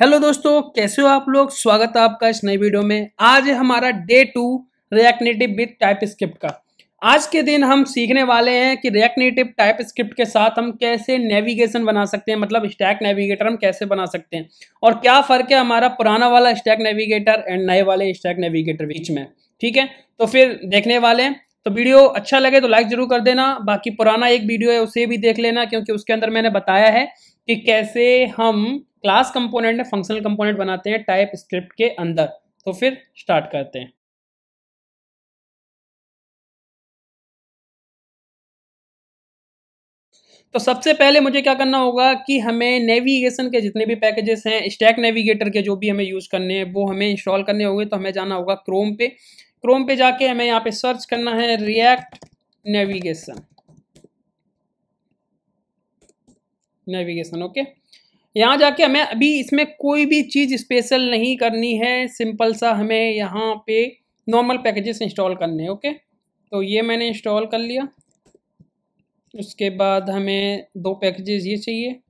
hello दोस्तों कैसे हो आप लोग स्वागत है आपका इस नई वीडियो में आज है हमारा day two React Native with TypeScript का आज के दिन हम सीखने वाले हैं कि रिएक्ट नेटिव टाइप स्क्रिप्ट के साथ हम कैसे नेविगेशन बना सकते हैं मतलब स्टैक नेविगेटर हम कैसे बना सकते हैं और क्या फ़र्क है हमारा पुराना वाला स्टैक नेविगेटर एंड नए वाले स्टैक नेविगेटर बीच में ठीक है तो फिर देखने वाले हैं तो वीडियो अच्छा लगे तो लाइक जरूर कर देना बाकी पुराना एक वीडियो है उसे भी देख लेना क्योंकि उसके अंदर मैंने बताया है कि कैसे हम क्लास कंपोनेंट में फंक्शनल कंपोनेंट बनाते हैं टाइप स्क्रिप्ट के अंदर तो फिर स्टार्ट करते हैं तो सबसे पहले मुझे क्या करना होगा कि हमें नेविगेशन के जितने भी पैकेजेस हैं स्टैक नेविगेटर के जो भी हमें यूज़ करने हैं वो हमें इंस्टॉल करने होंगे तो हमें जाना होगा क्रोम पे क्रोम पे जाके हमें यहाँ पे सर्च करना है रिएक्ट नेविगेशन नेविगेशन ओके यहाँ जाके हमें अभी इसमें कोई भी चीज़ स्पेशल नहीं करनी है सिंपल सा हमें यहाँ पे नॉर्मल पैकेजेस इंस्टॉल करने हैं ओके तो ये मैंने इंस्टॉल कर लिया उसके बाद हमें दो पैकेजेस ये चाहिए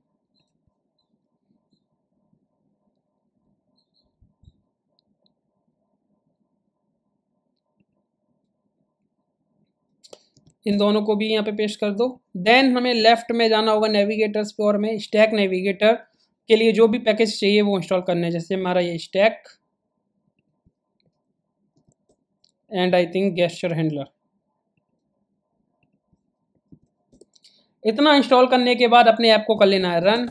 इन दोनों को भी यहाँ पे पेश कर दो देन हमें लेफ्ट में जाना होगा नेविगेटर्स पे और हमें स्टैक नेविगेटर के लिए जो भी पैकेज चाहिए वो इंस्टॉल करने हैं जैसे हमारा ये stack and I think gesture handler इतना इंस्टॉल करने के बाद अपने ऐप को कर लेना है रन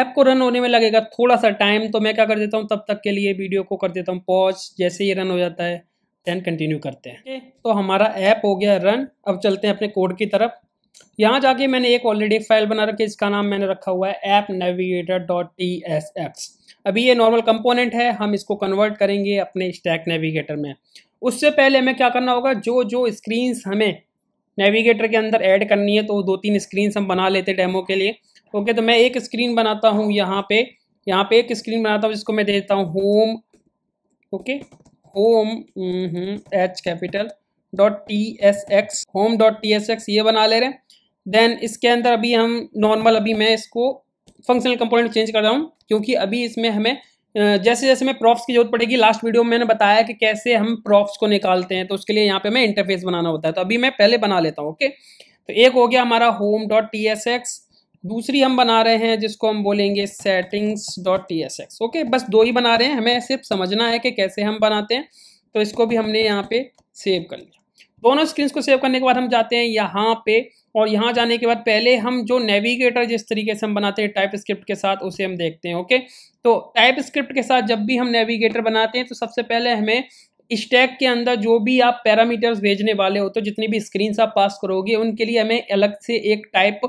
ऐप को रन होने में लगेगा थोड़ा सा टाइम तो मैं क्या कर देता हूँ तब तक के लिए वीडियो को कर देता हूँ पॉज जैसे ही रन हो जाता है देन कंटिन्यू करते हैं तो हमारा ऐप हो गया रन अब चलते हैं अपने कोड की तरफ यहाँ जाके मैंने एक ऑलरेडी फाइल बना रखी है इसका नाम मैंने रखा हुआ है app navigator dot T S X अभी ये नॉर्मल कंपोनेंट है हम इसको कन्वर्ट करेंगे अपने स्टैक नेविगेटर में उससे पहले हमें क्या करना होगा जो जो स्क्रीन्स हमें नेविगेटर के अंदर ऐड करनी है तो दो तीन स्क्रीन्स हम बना लेते डेमो के लिए ओके तो मैं एक स्क्रीन बनाता हूँ यहाँ पे यहाँ पे एक स्क्रीन बनाता हूँ जिसको मैं दे देता हूँ home okay home H capital dot T S X home dot T S X ये बना ले रहे हैं देन इसके अंदर अभी हम नॉर्मल अभी मैं इसको फंक्शनल कंपोनेंट चेंज कर रहा हूँ क्योंकि अभी इसमें हमें जैसे जैसे हमें प्रॉप्स की जरूरत पड़ेगी लास्ट वीडियो में मैंने बताया कि कैसे हम प्रॉप्स को निकालते हैं तो उसके लिए यहाँ पे हमें इंटरफेस बनाना होता है तो अभी मैं पहले बना लेता हूँ ओके तो एक हो गया हमारा home dot T S X दूसरी हम बना रहे हैं जिसको हम बोलेंगे settings dot T S X okay बस दो ही बना रहे हैं हमें सिर्फ समझना है कि कैसे हम बनाते हैं तो इसको भी हमने यहाँ पे सेव कर लिया दोनों स्क्रीन को सेव करने के बाद हम जाते हैं यहाँ पे और यहाँ जाने के बाद पहले हम जो नेविगेटर जिस तरीके से हम बनाते हैं टाइप स्क्रिप्ट के साथ उसे हम देखते हैं ओके तो टाइप स्क्रिप्ट के साथ जब भी हम नेविगेटर बनाते हैं तो सबसे पहले हमें स्टैक के अंदर जो भी आप पैरामीटर्स भेजने वाले हो तो जितनी भी स्क्रीन आप पास करोगे उनके लिए हमें अलग से एक टाइप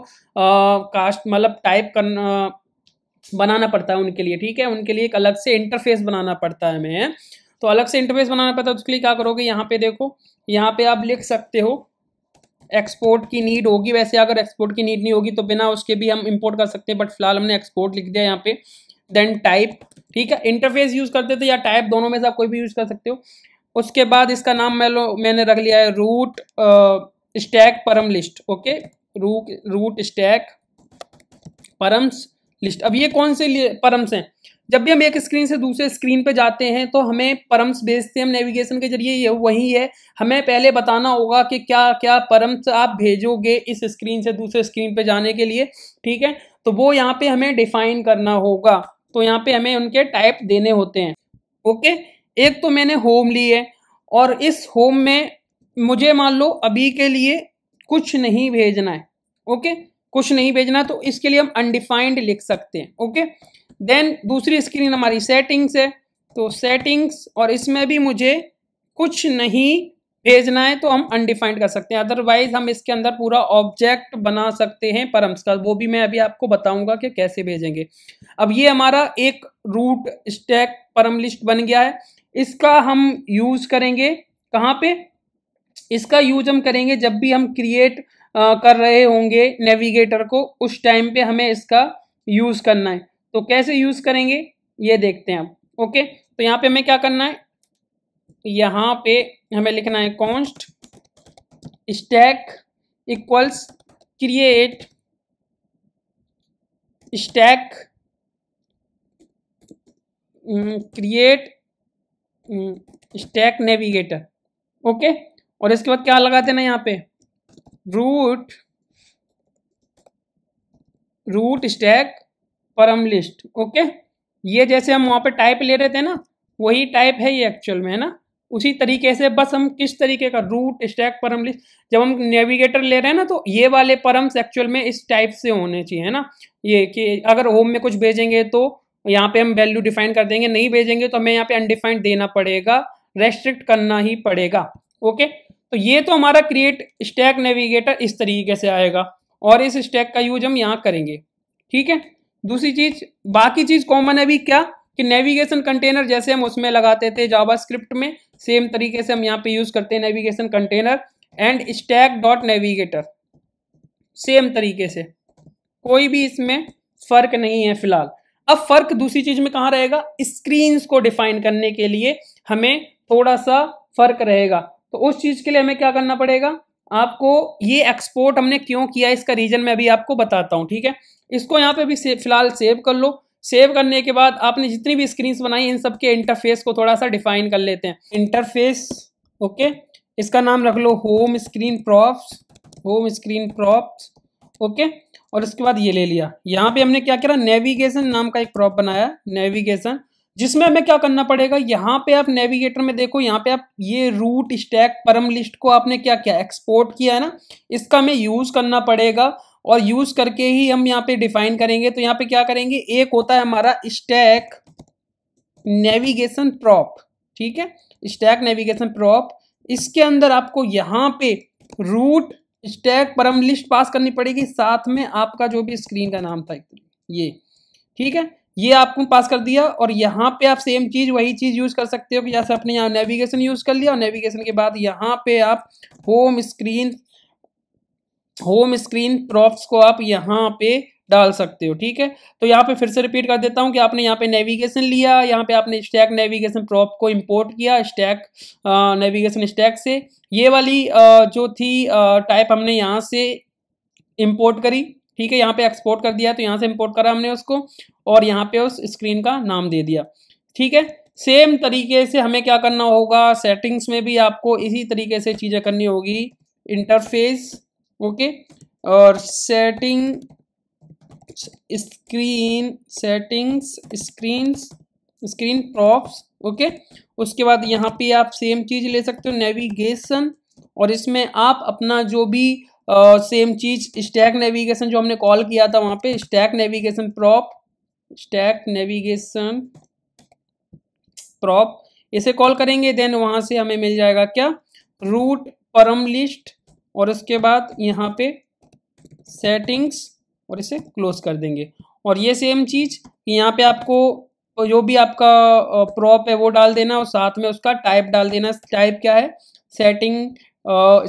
कास्ट मतलब टाइप करना बनाना पड़ता है उनके लिए ठीक है उनके लिए एक अलग से इंटरफेस बनाना पड़ता है हमें तो अलग से इंटरफेस बनाना पड़ता है तो उसके लिए क्या करोगे यहाँ पे देखो यहाँ पे आप लिख सकते हो एक्सपोर्ट की नीड होगी वैसे अगर एक्सपोर्ट की नीड नहीं होगी तो बिना उसके भी हम इम्पोर्ट कर सकते हैं बट फिलहाल हमने एक्सपोर्ट लिख दिया यहाँ पे देन टाइप ठीक है इंटरफेस यूज करते थे या टाइप दोनों में से आप कोई भी यूज कर सकते हो उसके बाद इसका नाम मैं लो मैंने रख लिया है root stack param list okay root root stack params list अब ये कौन से परम्स हैं जब भी हम एक स्क्रीन से दूसरे स्क्रीन पे जाते हैं तो हमें परम्स भेजते हैं हम नेविगेशन के जरिए ये वही है हमें पहले बताना होगा कि क्या क्या परम्स आप भेजोगे इस स्क्रीन से दूसरे स्क्रीन पे जाने के लिए ठीक है तो वो यहाँ पे हमें डिफाइन करना होगा तो यहाँ पे हमें उनके टाइप देने होते हैं ओके एक तो मैंने होम ली है और इस होम में मुझे मान लो अभी के लिए कुछ नहीं भेजना है ओके कुछ नहीं भेजना तो इसके लिए हम अनडिफाइंड लिख सकते हैं ओके देन दूसरी स्क्रीन हमारी सेटिंग्स है तो सेटिंग्स और इसमें भी मुझे कुछ नहीं भेजना है तो हम अनडिफाइंड कर सकते हैं अदरवाइज हम इसके अंदर पूरा ऑब्जेक्ट बना सकते हैं परम्स का वो भी मैं अभी आपको बताऊंगा कि कैसे भेजेंगे अब ये हमारा एक रूट स्टैक परम लिस्ट बन गया है इसका हम यूज करेंगे कहाँ पे इसका यूज हम करेंगे जब भी हम क्रिएट कर रहे होंगे नेविगेटर को उस टाइम पे हमें इसका यूज करना है तो कैसे यूज करेंगे ये देखते हैं हम ओके तो यहाँ पे हमें क्या करना है यहाँ पे हमें लिखना है const stack equals create stack create stack navigator okay और इसके बाद क्या लगाते ना यहाँ पे root root stack param list okay ये जैसे हम वहाँ पे टाइप ले रहे थे ना वही टाइप है ये एक्चुअल में है ना उसी तरीके से बस हम किस तरीके का रूट स्टैक परम लिस्ट जब हम नेविगेटर ले रहे हैं ना तो ये वाले परम्स एक्चुअल में इस टाइप से होने चाहिए है ना ये कि अगर होम में कुछ भेजेंगे तो यहाँ पे हम वैल्यू डिफाइन कर देंगे नहीं भेजेंगे तो हमें यहाँ पे अनडिफाइंड देना पड़ेगा रेस्ट्रिक्ट करना ही पड़ेगा ओके तो ये तो हमारा क्रिएट स्टैक नेविगेटर इस तरीके से आएगा और इस स्टैक का यूज हम यहाँ करेंगे ठीक है दूसरी चीज बाकी चीज कॉमन है भी क्या कि नेविगेशन कंटेनर जैसे हम उसमें लगाते थे जावास्क्रिप्ट में सेम तरीके से हम यहाँ पे यूज करते हैं navigation container and stack dot navigator same तरीके से कोई भी इसमें फर्क नहीं है फिलहाल अब फर्क दूसरी चीज में कहा रहेगा स्क्रीन को डिफाइन करने के लिए हमें थोड़ा सा फर्क रहेगा तो उस चीज के लिए हमें क्या करना पड़ेगा आपको ये एक्सपोर्ट हमने क्यों किया इसका रीजन मैं अभी आपको बताता हूं ठीक है इसको यहाँ पे भी से, फिलहाल सेव कर लो सेव करने के बाद आपने जितनी भी स्क्रीन बनाई इन सबके इंटरफेस को थोड़ा सा डिफाइन कर लेते हैं इंटरफेस ओके इसका नाम रख लो home screen props home screen props okay और इसके बाद ये ले लिया यहाँ पे हमने क्या करा नेविगेशन नाम का एक प्रॉप बनाया नेविगेशन जिसमें हमें क्या करना पड़ेगा यहाँ पे आप नेविगेटर में देखो यहाँ पे आप ये रूट स्टैक परम लिस्ट को आपने क्या किया एक्सपोर्ट किया है ना इसका हमें यूज करना पड़ेगा और यूज करके ही हम यहाँ पे डिफाइन करेंगे तो यहाँ पे क्या करेंगे एक होता है हमारा स्टैक नेविगेशन प्रॉप ठीक है स्टैक नेविगेशन प्रॉप इसके अंदर आपको यहाँ पे root stack param list pass करनी पड़ेगी साथ में आपका जो भी स्क्रीन का नाम था ये ठीक है ये आपको पास कर दिया और यहाँ पे आप सेम चीज़ वही चीज़ यूज़ कर सकते हो कि जैसे अपने यहाँ नेविगेशन यूज़ कर लिया और नेविगेशन के बाद यहाँ पे आप home screen home screen props को आप यहाँ पे डाल सकते हो ठीक है तो यहाँ पे फिर से रिपीट कर देता हूँ कि आपने यहाँ पे नेविगेशन लिया यहाँ पे आपने स्टैक नेविगेशन प्रॉप को इंपोर्ट किया स्टैक नेविगेशन स्टैक से ये वाली आ, जो थी आ, टाइप हमने यहाँ से इंपोर्ट करी ठीक है यहाँ पे एक्सपोर्ट कर दिया तो यहाँ से इम्पोर्ट करा हमने उसको और यहाँ पे उस स्क्रीन का नाम दे दिया ठीक है सेम तरीके से हमें क्या करना होगा सेटिंग्स में भी आपको इसी तरीके से चीज़ें करनी होगी इंटरफेस ओके और setting screen settings screen screen props okay उसके बाद यहाँ पे आप सेम चीज़ ले सकते हो नेविगेशन और इसमें आप अपना जो भी आ, सेम चीज़ स्टैक नेविगेशन जो हमने कॉल किया था वहां पे stack navigation prop stack navigation prop इसे कॉल करेंगे देन वहां से हमें मिल जाएगा क्या रूट परम लिस्ट और उसके बाद यहाँ पे सेटिंग्स और इसे क्लोज कर देंगे और ये सेम चीज़ यहाँ पे आपको जो भी आपका प्रॉप है वो डाल देना और साथ में उसका टाइप डाल देना टाइप क्या है सेटिंग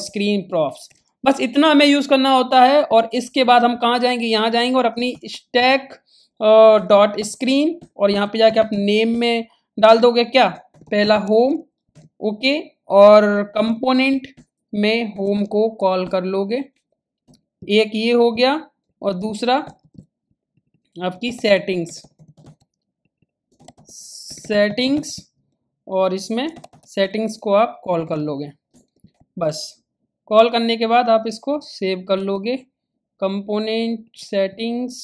स्क्रीन प्रॉप्स बस इतना हमें यूज़ करना होता है और इसके बाद हम कहाँ जाएंगे यहाँ जाएंगे और अपनी स्टैक डॉट स्क्रीन और यहाँ पे जाके आप नेम में डाल दोगे क्या पहला होम ओके और कंपोनेंट में होम को कॉल कर लोगे एक ये हो गया और दूसरा आपकी सेटिंग्स सेटिंग्स और इसमें सेटिंग्स को आप कॉल कर लोगे बस कॉल करने के बाद आप इसको सेव कर लोगे कंपोनेंट सेटिंग्स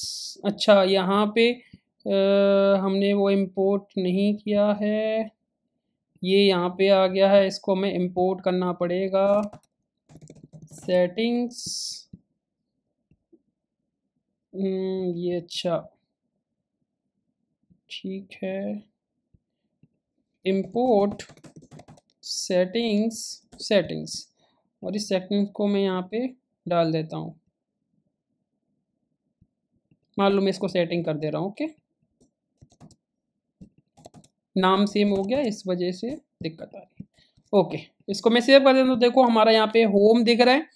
अच्छा यहाँ पे आ, हमने वो इंपोर्ट नहीं किया है ये यहाँ पे आ गया है इसको हमें इंपोर्ट करना पड़ेगा सेटिंग्स हम्म, ये अच्छा ठीक है इम्पोर्ट सेटिंग्स सेटिंग्स और इस सेटिंग को मैं यहाँ पे डाल देता हूँ मान लो मैं इसको सेटिंग कर दे रहा हूँ ओके नाम सेम हो गया इस वजह से दिक्कत आ रही है ओके इसको मैं सेव कर देता हूँ देखो हमारा यहाँ पे होम दिख रहा है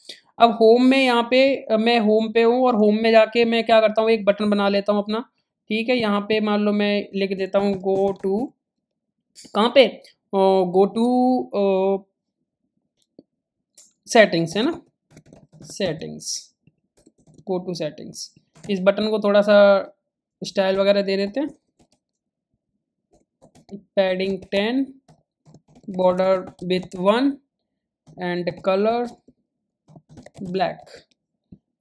अब होम में यहाँ पे मैं होम पे हूँ और होम में जाके मैं क्या करता हूँ एक बटन बना लेता हूँ अपना ठीक है यहाँ पे मान लो मैं लिख देता हूँ गो टू कहाँ पे गो टू सेटिंग्स है ना सेटिंग्स गो टू सेटिंग्स इस बटन को थोड़ा सा स्टाइल वगैरह दे देते हैं padding ten border width one and colour black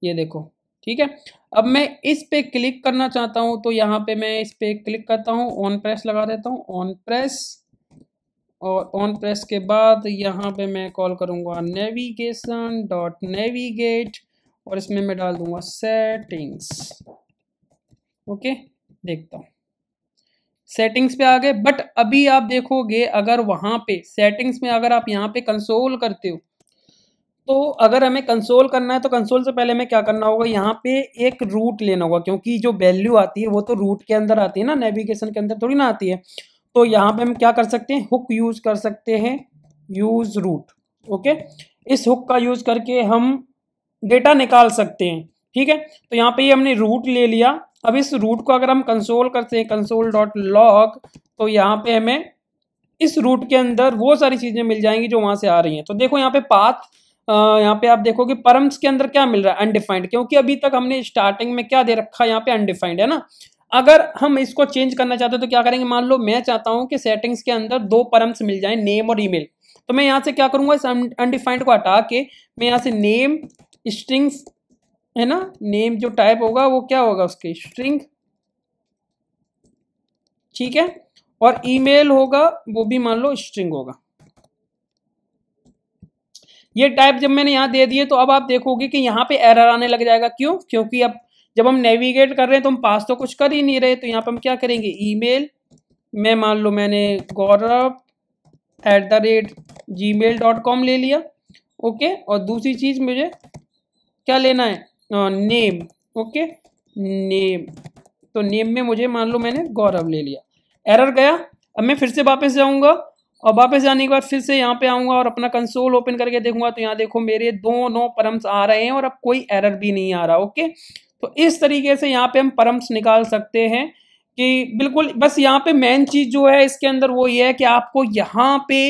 ये देखो ठीक है अब मैं इस पे क्लिक करना चाहता हूं तो यहां पे मैं इस पे क्लिक करता हूं ऑन प्रेस लगा देता हूं ऑन प्रेस और ऑन प्रेस के बाद यहां पे मैं कॉल करूंगा नेविगेशन डॉट नेविगेट और इसमें मैं डाल दूंगा सेटिंग्स ओके देखता हूं सेटिंग्स पे आ गए बट अभी आप देखोगे अगर वहां पे सेटिंग्स में अगर आप यहाँ पे कंसोल करते हो तो अगर हमें कंसोल करना है तो कंसोल से पहले हमें क्या करना होगा यहाँ पे एक रूट लेना होगा क्योंकि जो वैल्यू आती है वो तो रूट के अंदर आती है ना नेविगेशन के अंदर थोड़ी ना आती है तो यहाँ पे हम क्या कर सकते हैं हुक यूज़ कर सकते हैं यूज़ रूट ओके इस हुक का यूज़ करके हम डेटा निकाल सकते हैं ठीक है तो यहाँ पे ये हमने रूट ले लिया अब इस रूट को अगर हम कंसोल करते हैं कंसोल डॉट लॉग तो यहाँ पे हमें इस रूट के अंदर वो सारी चीज़ें मिल जाएंगी जो वहां से आ रही हैं तो देखो यहाँ पे पाथ यहाँ पे आप देखोगे परम्स के अंदर क्या मिल रहा है अनडिफाइंड क्योंकि अभी तक हमने स्टार्टिंग में क्या दे रखा है यहाँ पे अनडिफाइंड है ना अगर हम इसको चेंज करना चाहते हैं तो क्या करेंगे मान लो मैं चाहता हूँ कि सेटिंग्स के अंदर दो परम्स मिल जाए नेम और ईमेल तो मैं यहाँ से क्या करूँगा इस अनडिफाइंड को हटा के मैं यहाँ से नेम स्ट्रिंग्स है ना नेम जो टाइप होगा वो क्या होगा उसके स्ट्रिंग ठीक है और ईमेल होगा वो भी मान लो स्ट्रिंग होगा ये टाइप जब मैंने यहाँ दे दिए तो अब आप देखोगे कि यहाँ पे एरर आने लग जाएगा क्यों क्योंकि अब जब हम नेविगेट कर रहे हैं तो हम पास तो कुछ कर ही नहीं रहे तो यहाँ पर हम क्या करेंगे ईमेल मैं मान लो मैंने Gaurav at the rate Gmail dot com ले लिया ओके और दूसरी चीज़ मुझे क्या लेना है आ, नेम ओके नेम तो नेम में मुझे मान लो मैंने गौरव ले लिया एरर गया अब मैं फिर से वापस जाऊंगा और वापस जाने के बाद फिर से यहाँ पे आऊँगा और अपना कंसोल ओपन करके देखूंगा तो यहाँ देखो मेरे दोनों परम्स आ रहे हैं और अब कोई एरर भी नहीं आ रहा ओके तो इस तरीके से यहाँ पे हम परम्स निकाल सकते हैं कि बिल्कुल बस यहाँ पे मेन चीज़ जो है इसके अंदर वो ये है कि आपको यहाँ पे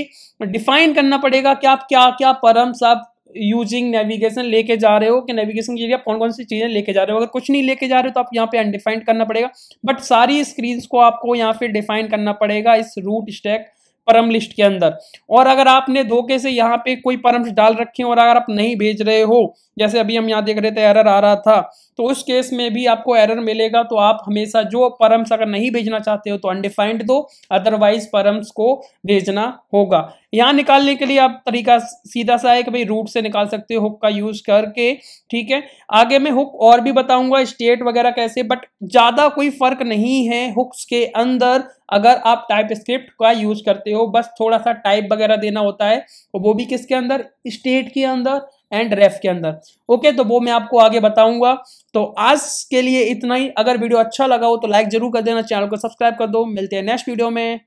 डिफाइन करना पड़ेगा कि आप क्या क्या परम्स आप यूजिंग नेविगेशन लेके जा रहे हो कि नेविगेशन के लिए कौन कौन सी चीज़ें लेके जा रहे हो अगर कुछ नहीं लेके जा रहे हो तो आप यहाँ पे अनडिफाइंड करना पड़ेगा बट सारी स्क्रीन को आपको यहाँ पे डिफाइन करना पड़ेगा इस रूट स्टैक परम लिस्ट के अंदर और अगर आपने धोखे से यहाँ पे कोई परम्स डाल रखे हैं और अगर आप नहीं भेज रहे हो जैसे अभी हम यहाँ देख रहे थे एरर आ रहा था तो उस केस में भी आपको एरर मिलेगा तो आप हमेशा जो परम्स अगर नहीं भेजना चाहते हो तो अनडिफाइंड दो अदरवाइज परम्स को भेजना होगा यहाँ निकालने के लिए आप तरीका सीधा सा है कि भाई रूट से निकाल सकते हो हुक का यूज करके ठीक है आगे मैं हुक और भी बताऊंगा स्टेट वगैरह कैसे बट ज्यादा कोई फर्क नहीं है हुक्स के अंदर अगर आप टाइप स्क्रिप्ट का यूज करते हो बस थोड़ा सा टाइप वगैरह देना होता है और तो वो भी किसके अंदर स्टेट के अंदर एंड रेफ के अंदर ओके तो वो मैं आपको आगे बताऊंगा तो आज के लिए इतना ही अगर वीडियो अच्छा लगा हो तो लाइक जरूर कर देना चैनल को सब्सक्राइब कर दो मिलते हैं नेक्स्ट वीडियो में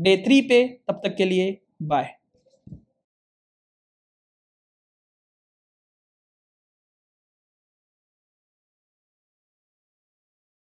डे थ्री पे तब तक के लिए बाय